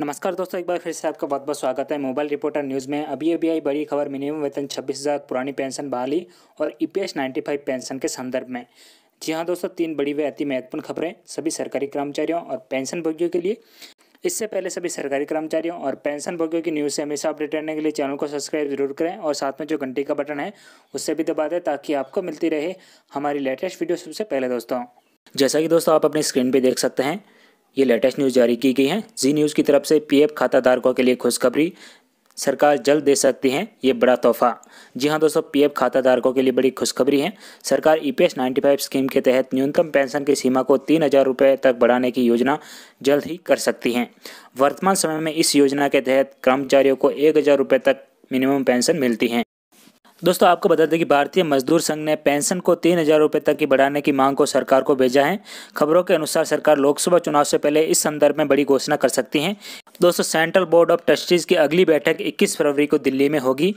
नमस्कार दोस्तों एक बार फिर से आपका बहुत बहुत स्वागत है मोबाइल रिपोर्टर न्यूज़ में अभी अभी आई बड़ी खबर मिनिमम वेतन छब्बीस हज़ार पुरानी पेंशन बहाली और E P S ninety five pension के संदर्भ में जी हाँ दोस्तों तीन बड़ी व अति महत्वपूर्ण खबरें सभी सरकारी कर्मचारियों और पेंशन भोगियों के लिए इससे पहले सभी सरकारी कर्मचारियों और पेंशन भोगियों की न्यूज़ से हमेशा अपडेट रहने के लिए चैनल को सब्सक्राइब जरूर करें और साथ में जो घंटी का बटन है उससे भी दबा दें ताकि आपको मिलती रहे हमारी लेटेस्ट वीडियो सबसे पहले दोस्तों जैसा कि दोस्तों आप अपनी स्क्रीन पर देख सकते हैं ये लेटेस्ट न्यूज़ जारी की गई है जी न्यूज़ की तरफ से पीएफ खाता धारकों के लिए खुशखबरी सरकार जल्द दे सकती है ये बड़ा तोहफा जी हाँ दोस्तों पीएफ खाता धारकों के लिए बड़ी खुशखबरी है सरकार E P S ninety five scheme के तहत न्यूनतम पेंशन की सीमा को तीन हज़ार रुपये तक बढ़ाने की योजना जल्द ही कर सकती है वर्तमान समय में इस योजना के तहत कर्मचारियों को एक हज़ार रुपये तक मिनिमम पेंशन मिलती है दोस्तों आपको बता दें कि भारतीय मजदूर संघ ने पेंशन को तीन हज़ार रुपये तक की बढ़ाने की मांग को सरकार को भेजा है खबरों के अनुसार सरकार लोकसभा चुनाव से पहले इस संदर्भ में बड़ी घोषणा कर सकती है दोस्तों सेंट्रल बोर्ड ऑफ ट्रस्टीज़ की अगली बैठक इक्कीस फरवरी को दिल्ली में होगी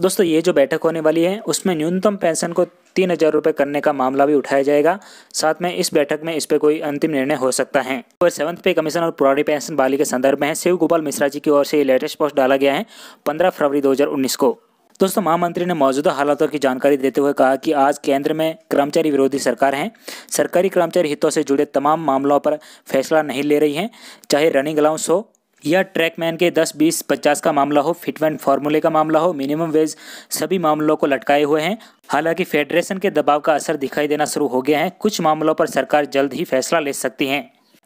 दोस्तों ये जो बैठक होने वाली है उसमें न्यूनतम पेंशन को तीन हज़ार रुपये करने का मामला भी उठाया जाएगा साथ में इस बैठक में इस पर कोई अंतिम निर्णय हो सकता है तो सेवंथ पे कमीशन और पुरानी पेंशन बाली के संदर्भ में शिव गोपाल मिश्रा जी की ओर से ये लेटेस्ट पोस्ट डाला गया है पंद्रह फरवरी दो को दोस्तों महामंत्री ने मौजूदा हालातों की जानकारी देते हुए कहा कि आज केंद्र में कर्मचारी विरोधी सरकार है सरकारी कर्मचारी हितों से जुड़े तमाम मामलों पर फैसला नहीं ले रही है चाहे रनिंग अलाउंस हो या ट्रैकमैन के 10, 20, 50 का मामला हो फिटमेंट फार्मूले का मामला हो मिनिमम वेज सभी मामलों को लटकाए हुए हैं हालांकि फेडरेशन के दबाव का असर दिखाई देना शुरू हो गया है कुछ मामलों पर सरकार जल्द ही फैसला ले सकती है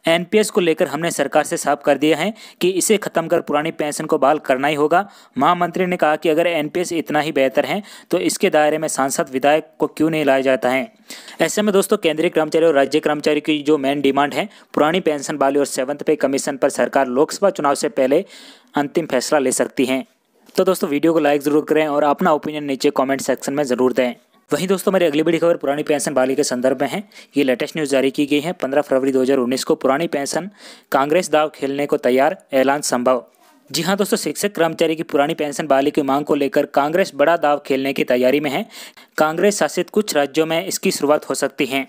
एनपीएस को लेकर हमने सरकार से साफ कर दिया है कि इसे खत्म कर पुरानी पेंशन को बहाल करना ही होगा महामंत्री ने कहा कि अगर एनपीएस इतना ही बेहतर है तो इसके दायरे में सांसद विधायक को क्यों नहीं लाया जाता है ऐसे में दोस्तों केंद्रीय कर्मचारी और राज्य कर्मचारी की जो मेन डिमांड है पुरानी पेंशन बाली और सेवंथ पे कमीशन पर सरकार लोकसभा चुनाव से पहले अंतिम फैसला ले सकती है तो दोस्तों वीडियो को लाइक ज़रूर करें और अपना ओपिनियन नीचे कमेंट सेक्शन में ज़रूर दें वहीं दोस्तों मेरी अगली बड़ी खबर पुरानी पेंशन बाली के संदर्भ में है ये लेटेस्ट न्यूज़ जारी की गई है 15 फरवरी 2019 को पुरानी पेंशन कांग्रेस दाव खेलने को तैयार ऐलान संभव जी हाँ दोस्तों शिक्षक कर्मचारी की पुरानी पेंशन बहाली की मांग को लेकर कांग्रेस बड़ा दाव खेलने की तैयारी में है कांग्रेस शासित कुछ राज्यों में इसकी शुरुआत हो सकती है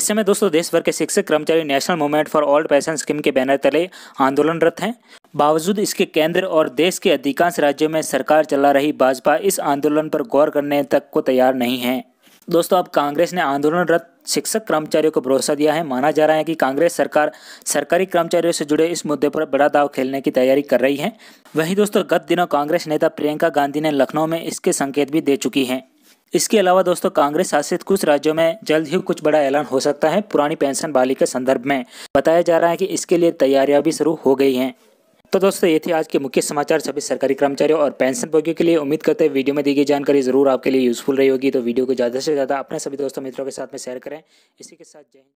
ऐसे में दोस्तों देश भर के शिक्षक कर्मचारी national movement for old pension scheme के बैनर तले आंदोलनरत हैं बावजूद इसके केंद्र और देश के अधिकांश राज्यों में सरकार चला रही भाजपा इस आंदोलन पर गौर करने तक को तैयार नहीं है दोस्तों अब कांग्रेस ने आंदोलनरत शिक्षक कर्मचारियों को भरोसा दिया है माना जा रहा है कि कांग्रेस सरकार सरकारी कर्मचारियों से जुड़े इस मुद्दे पर बड़ा दाव खेलने की तैयारी कर रही है वहीं दोस्तों गत दिनों कांग्रेस नेता प्रियंका गांधी ने लखनऊ में इसके संकेत भी दे चुकी हैं इसके अलावा दोस्तों कांग्रेस शासित कुछ राज्यों में जल्द ही कुछ बड़ा ऐलान हो सकता है पुरानी पेंशन बहाली के संदर्भ में बताया जा रहा है कि इसके लिए तैयारियां भी शुरू हो गई हैं तो दोस्तों ये थे आज के मुख्य समाचार सभी सरकारी कर्मचारियों और पेंशन भोगियों के लिए उम्मीद करते हैं वीडियो में दी गई जानकारी जरूर आपके लिए यूजफुल रही होगी तो वीडियो को ज़्यादा से ज़्यादा अपने सभी दोस्तों मित्रों के साथ में शेयर करें इसी के साथ जय